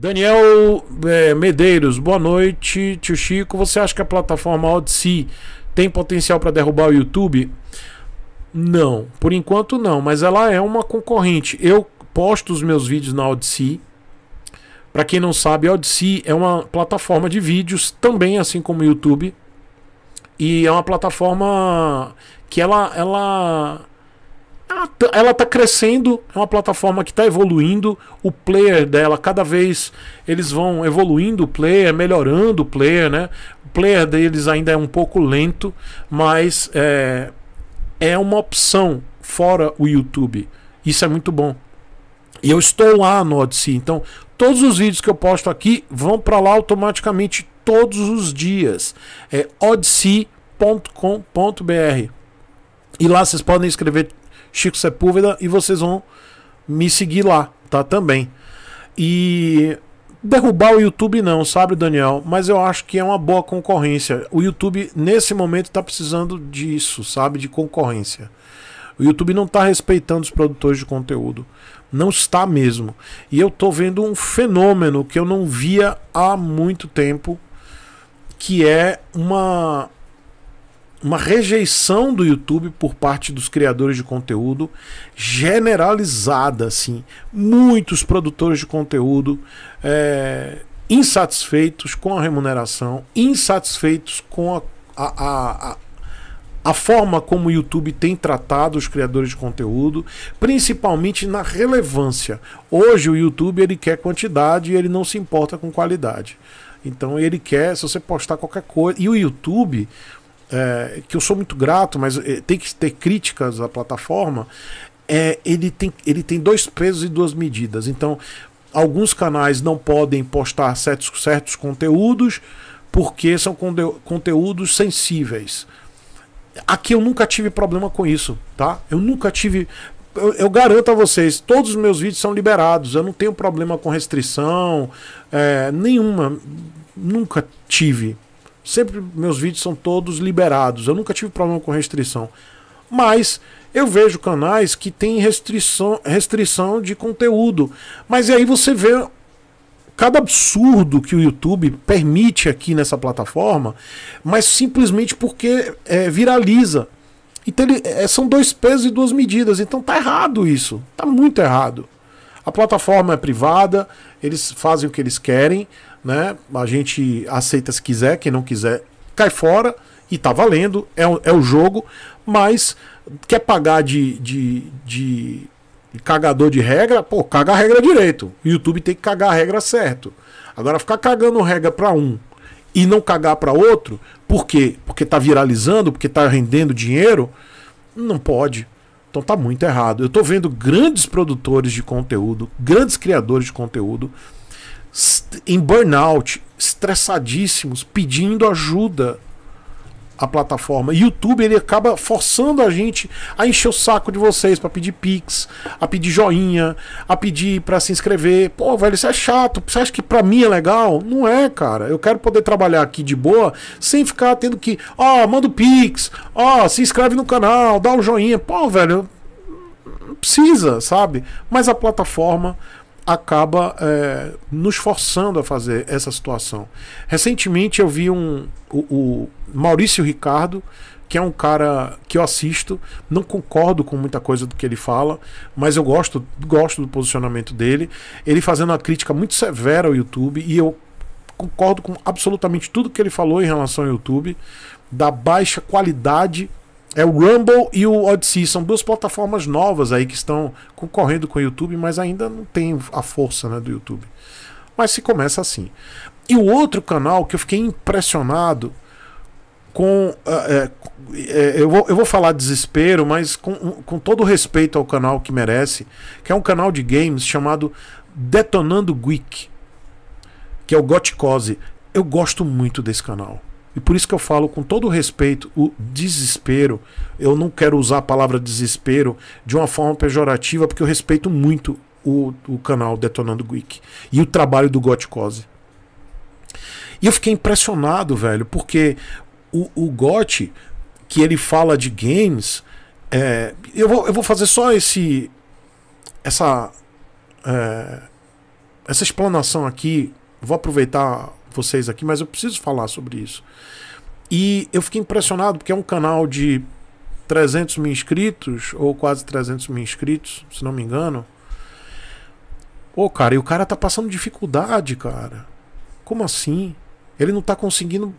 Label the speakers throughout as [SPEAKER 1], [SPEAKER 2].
[SPEAKER 1] Daniel é, Medeiros, boa noite, tio Chico. Você acha que a plataforma Odyssey tem potencial para derrubar o YouTube? Não, por enquanto não, mas ela é uma concorrente. Eu posto os meus vídeos na Odyssey. Para quem não sabe, a Odyssey é uma plataforma de vídeos também assim como o YouTube. E é uma plataforma que ela ela ela está crescendo, é uma plataforma que está evoluindo, o player dela cada vez eles vão evoluindo o player, melhorando o player, né? O player deles ainda é um pouco lento, mas é, é uma opção fora o YouTube. Isso é muito bom. E eu estou lá no Odyssey, então todos os vídeos que eu posto aqui vão para lá automaticamente todos os dias. É odyssey.com.br. E lá vocês podem escrever Chico Sepúlveda, e vocês vão me seguir lá, tá? Também. E derrubar o YouTube não, sabe, Daniel? Mas eu acho que é uma boa concorrência. O YouTube, nesse momento, está precisando disso, sabe? De concorrência. O YouTube não está respeitando os produtores de conteúdo. Não está mesmo. E eu estou vendo um fenômeno que eu não via há muito tempo, que é uma uma rejeição do YouTube por parte dos criadores de conteúdo generalizada, assim. Muitos produtores de conteúdo é, insatisfeitos com a remuneração, insatisfeitos com a, a, a, a forma como o YouTube tem tratado os criadores de conteúdo, principalmente na relevância. Hoje o YouTube ele quer quantidade e ele não se importa com qualidade. Então ele quer, se você postar qualquer coisa. E o YouTube, é, que eu sou muito grato, mas é, tem que ter críticas à plataforma, é, ele, tem, ele tem dois pesos e duas medidas. Então, alguns canais não podem postar certos, certos conteúdos porque são conteúdos sensíveis. Aqui eu nunca tive problema com isso, tá? Eu nunca tive eu, eu, garanto a vocês, todos os meus vídeos são liberados, eu não tenho problema com restrição é, nenhuma, nunca tive Sempre meus vídeos são todos liberados. Eu nunca tive problema com restrição. Mas eu vejo canais que têm restrição, restrição de conteúdo. Mas aí você vê cada absurdo que o YouTube permite aqui nessa plataforma, mas simplesmente porque é, viraliza. Então ele, é, são dois pesos e duas medidas. Então tá errado isso. Tá muito errado. A plataforma é privada, eles fazem o que eles querem né? A gente aceita se quiser, quem não quiser cai fora e tá valendo, é, o, é o jogo, mas quer pagar de, de, de cagador de regra, pô, caga a regra direito. O YouTube tem que cagar a regra certo. Agora ficar cagando regra para um e não cagar para outro, por quê? Porque tá viralizando, porque tá rendendo dinheiro, não pode. Então tá muito errado. Eu tô vendo grandes produtores de conteúdo, grandes criadores de conteúdo em burnout, estressadíssimos, pedindo ajuda à plataforma. YouTube ele acaba forçando a gente a encher o saco de vocês para pedir pix, a pedir joinha, a pedir para se inscrever. Pô, velho, isso é chato. Você acha que para mim é legal? Não é, cara. Eu quero poder trabalhar aqui de boa sem ficar tendo que, ó, oh, manda o pix, ó, oh, se inscreve no canal, dá um joinha. Pô, velho, precisa, sabe? Mas a plataforma acaba é, nos forçando a fazer essa situação. Recentemente eu vi um o, o, Maurício Ricardo, que é um cara que eu assisto, não concordo com muita coisa do que ele fala, mas eu gosto, gosto do posicionamento dele. Ele fazendo uma crítica muito severa ao YouTube e eu concordo com absolutamente tudo que ele falou em relação ao YouTube, da baixa qualidade é o Rumble e o Odyssey. São duas plataformas novas aí que estão concorrendo com o YouTube, mas ainda não tem a força né, do YouTube. Mas se começa assim. E o outro canal que eu fiquei impressionado com. Ah, é, é, é, eu, vou, eu vou falar desespero, mas com, com todo respeito ao canal que merece, que é um canal de games chamado Detonando Geek, que é o Goticose. Eu gosto muito desse canal. E por isso que eu falo com todo respeito, o desespero. Eu não quero usar a palavra desespero de uma forma pejorativa, porque eu respeito muito o, o canal Detonando Geek e o trabalho do Gotcose. E eu fiquei impressionado, velho, porque o, o Got, que ele fala de games, é, eu, vou, eu vou fazer só esse. Essa. É, essa explanação aqui. Vou aproveitar vocês aqui, mas eu preciso falar sobre isso. E eu fiquei impressionado porque é um canal de 300 mil inscritos, ou quase 300 mil inscritos, se não me engano. Ô, oh, cara, e o cara tá passando dificuldade, cara. Como assim? Ele não tá conseguindo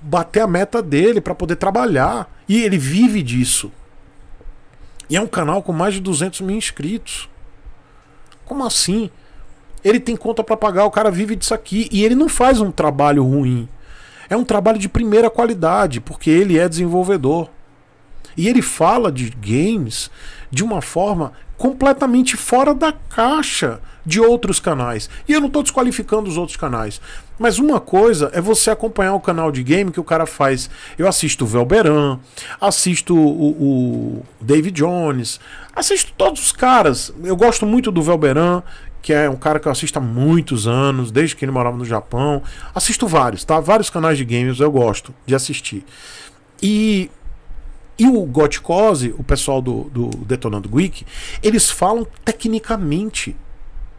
[SPEAKER 1] bater a meta dele para poder trabalhar. E ele vive disso. E é um canal com mais de 200 mil inscritos. Como assim? Ele tem conta para pagar, o cara vive disso aqui e ele não faz um trabalho ruim. É um trabalho de primeira qualidade, porque ele é desenvolvedor. E ele fala de games de uma forma completamente fora da caixa de outros canais. E eu não estou desqualificando os outros canais. Mas uma coisa é você acompanhar o canal de game que o cara faz. Eu assisto o Velberan, assisto o, o David Jones, assisto todos os caras. Eu gosto muito do Velberan, que é um cara que eu assisto há muitos anos, desde que ele morava no Japão. Assisto vários, tá? Vários canais de games eu gosto de assistir. E, e o Gotcose, o pessoal do, do Detonando Geek, eles falam tecnicamente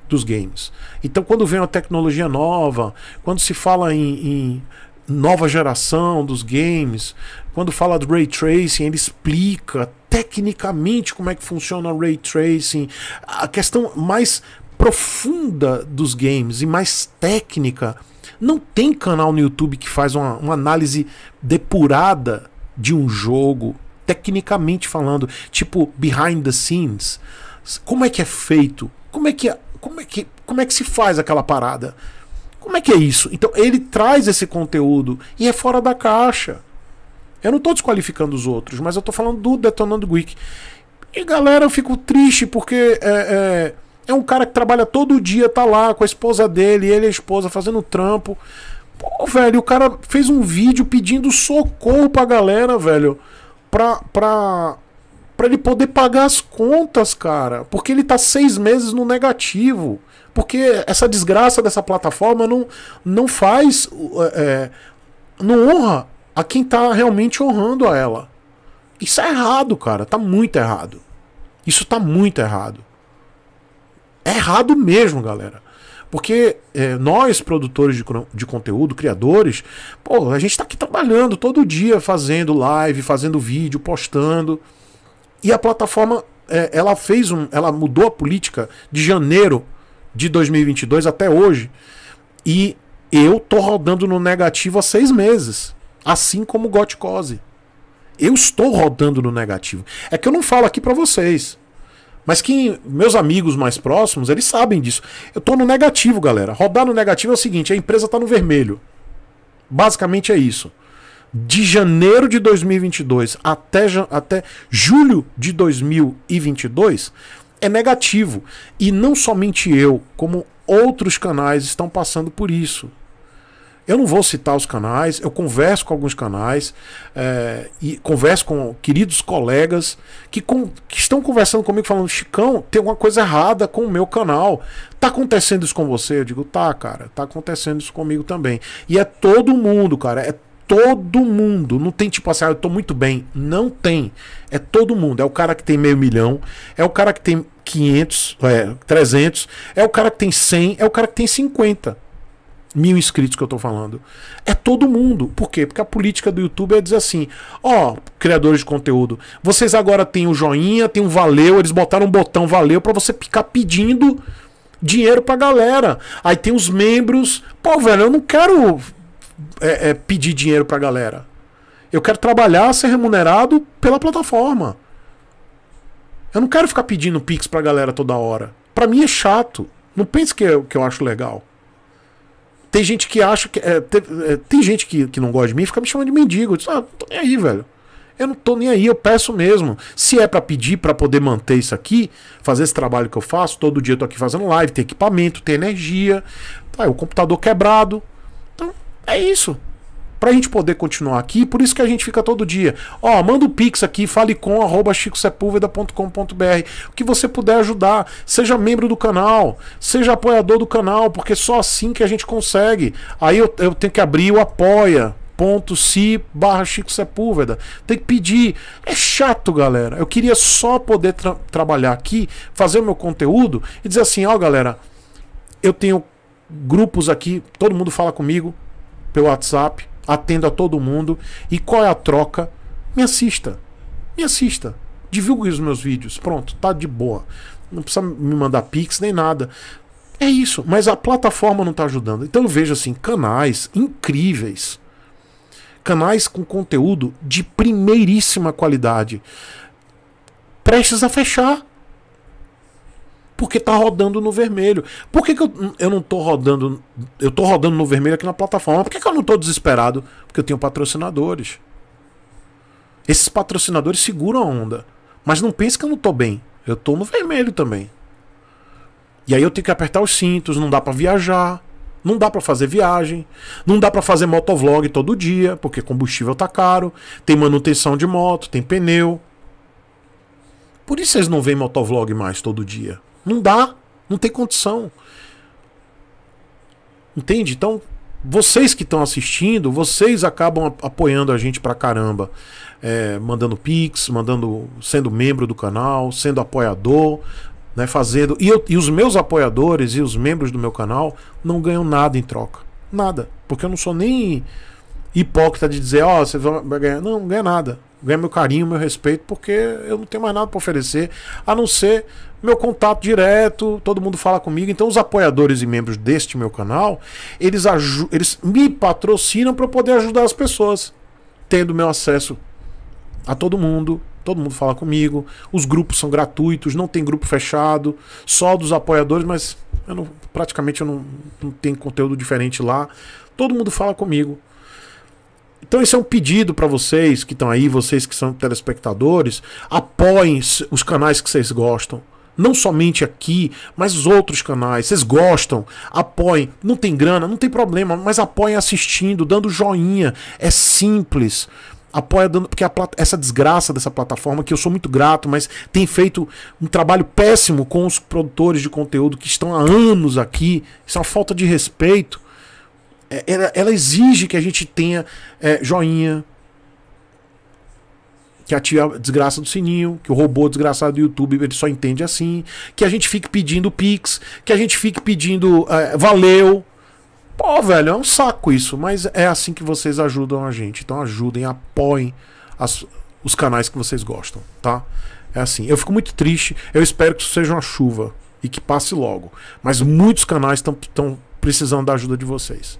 [SPEAKER 1] dos games. Então, quando vem uma tecnologia nova, quando se fala em, em nova geração dos games, quando fala do ray tracing, ele explica tecnicamente como é que funciona o ray tracing, a questão mais profunda dos games e mais técnica, não tem canal no YouTube que faz uma, uma análise depurada de um jogo, tecnicamente falando, tipo behind the scenes. Como é que é feito? Como é que, é, como é que, como é que se faz aquela parada? Como é que é isso? Então ele traz esse conteúdo e é fora da caixa. Eu não estou desqualificando os outros, mas eu estou falando do Detonando Geek. E galera, eu fico triste porque é, é é um cara que trabalha todo dia, tá lá com a esposa dele, ele e a esposa fazendo trampo. Pô, velho, o cara fez um vídeo pedindo socorro pra galera, velho, pra, pra, pra ele poder pagar as contas, cara. Porque ele tá seis meses no negativo. Porque essa desgraça dessa plataforma não, não faz. É, é não honra a quem tá realmente honrando a ela. Isso é errado, cara. Tá muito errado. Isso tá muito errado. É errado mesmo, galera. Porque é, nós, produtores de, de conteúdo, criadores, pô, a gente está aqui trabalhando todo dia, fazendo live, fazendo vídeo, postando. E a plataforma, é, ela fez um, ela mudou a política de janeiro de 2022 até hoje. E eu tô rodando no negativo há seis meses, assim como o Gotcose. Eu estou rodando no negativo. É que eu não falo aqui para vocês. Mas quem, meus amigos mais próximos, eles sabem disso. Eu tô no negativo, galera. Rodar no negativo é o seguinte: a empresa tá no vermelho. Basicamente é isso. De janeiro de 2022 até, até julho de 2022 é negativo. E não somente eu, como outros canais estão passando por isso. Eu não vou citar os canais, eu converso com alguns canais é, e converso com queridos colegas que, com, que, estão conversando comigo falando: Chicão, tem alguma coisa errada com o meu canal. Tá acontecendo isso com você? Eu digo: tá, cara, tá acontecendo isso comigo também. E é todo mundo, cara, é todo mundo. Não tem tipo assim, ah, eu tô muito bem. Não tem. É todo mundo. É o cara que tem meio milhão, é o cara que tem 500, é, 300, é o cara que tem 100, é o cara que tem 50 mil inscritos que eu estou falando. É todo mundo. Por quê? Porque a política do YouTube é dizer assim: ó, oh, criadores de conteúdo, vocês agora têm o um joinha, tem um valeu, eles botaram um botão valeu para você ficar pedindo dinheiro pra galera. Aí tem os membros. Pô, velho, eu não quero é, é, pedir dinheiro pra galera. Eu quero trabalhar, ser remunerado pela plataforma. Eu não quero ficar pedindo pix pra galera toda hora. Pra mim é chato. Não pense que eu, que eu acho legal. Tem gente que acha que. É, tem, é, tem, gente que, que não gosta de mim e fica me chamando de mendigo. Eu disse, ah, não tô nem aí, velho. Eu não tô nem aí, eu peço mesmo. Se é para pedir para poder manter isso aqui, fazer esse trabalho que eu faço, todo dia eu tô aqui fazendo live, tem equipamento, tem energia, tá, o computador quebrado. Então, é isso pra gente poder continuar aqui, por isso que a gente fica todo dia. Ó, manda o um pix aqui, fale com arroba chicosepulveda.com.br. O que você puder ajudar, seja membro do canal, seja apoiador do canal, porque só assim que a gente consegue. Aí eu, eu tenho que abrir o apoia se barra Chico Sepúlveda. Tem que pedir. É chato, galera. Eu queria só poder tra trabalhar aqui, fazer o meu conteúdo e dizer assim, ó, oh, galera, eu tenho grupos aqui, todo mundo fala comigo pelo WhatsApp, atendo a todo mundo. E qual é a troca? Me assista. Me assista. Divulgue os meus vídeos. Pronto, tá de boa. Não precisa me mandar pix nem nada. É isso, mas a plataforma não está ajudando. Então eu vejo assim canais incríveis, canais com conteúdo de primeiríssima qualidade, prestes a fechar. Porque tá rodando no vermelho. Por que, que eu, eu não tô rodando. Eu tô rodando no vermelho aqui na plataforma. Por que, que eu não tô desesperado? Porque eu tenho patrocinadores. Esses patrocinadores seguram a onda. Mas não pense que eu não tô bem. Eu tô no vermelho também. E aí eu tenho que apertar os cintos, não dá para viajar, não dá para fazer viagem, não dá para fazer motovlog todo dia, porque combustível tá caro, tem manutenção de moto, tem pneu. Por isso vocês não veem motovlog mais todo dia. Não dá. Não tem condição. Entende? Então, vocês que estão assistindo, vocês acabam apoiando a gente pra caramba. É, mandando pix, mandando, sendo membro do canal, sendo apoiador, né, fazendo. E, eu, e os meus apoiadores e os membros do meu canal não ganham nada em troca. Nada. Porque eu não sou nem hipócrita de dizer, ó, oh, você vai ganhar. Não, não ganha nada ganha meu carinho, meu respeito, porque eu não tenho mais nada para oferecer, a não ser meu contato direto, todo mundo fala comigo. Então, os apoiadores e membros deste meu canal, eles, eles me patrocinam para poder ajudar as pessoas, tendo meu acesso a todo mundo. Todo mundo fala comigo. Os grupos são gratuitos, não tem grupo fechado, só dos apoiadores, mas eu não, praticamente eu não, não tenho conteúdo diferente lá. Todo mundo fala comigo. Então esse é um pedido para vocês que estão aí, vocês que são telespectadores, apoiem os canais que vocês gostam. Não somente aqui, mas os outros canais. Vocês gostam, apoiem. Não tem grana, não tem problema, mas apoiem assistindo, dando joinha. É simples apoia dando porque essa desgraça dessa plataforma que eu sou muito grato, mas tem feito um trabalho péssimo com os produtores de conteúdo que estão há anos aqui. Isso é uma falta de respeito. É, ela, ela exige que a gente tenha é, joinha, que ative a desgraça do sininho, que o robô desgraçado do YouTube ele só entende assim, que a gente fique pedindo pix, que a gente fique pedindo é, valeu. Pô, velho, é um saco isso, mas é assim que vocês ajudam a gente. Então ajudem, apoiem as, os canais que vocês gostam, tá? É assim. Eu fico muito triste. Eu espero que isso seja uma chuva e que passe logo. Mas muitos canais estão precisando da ajuda de vocês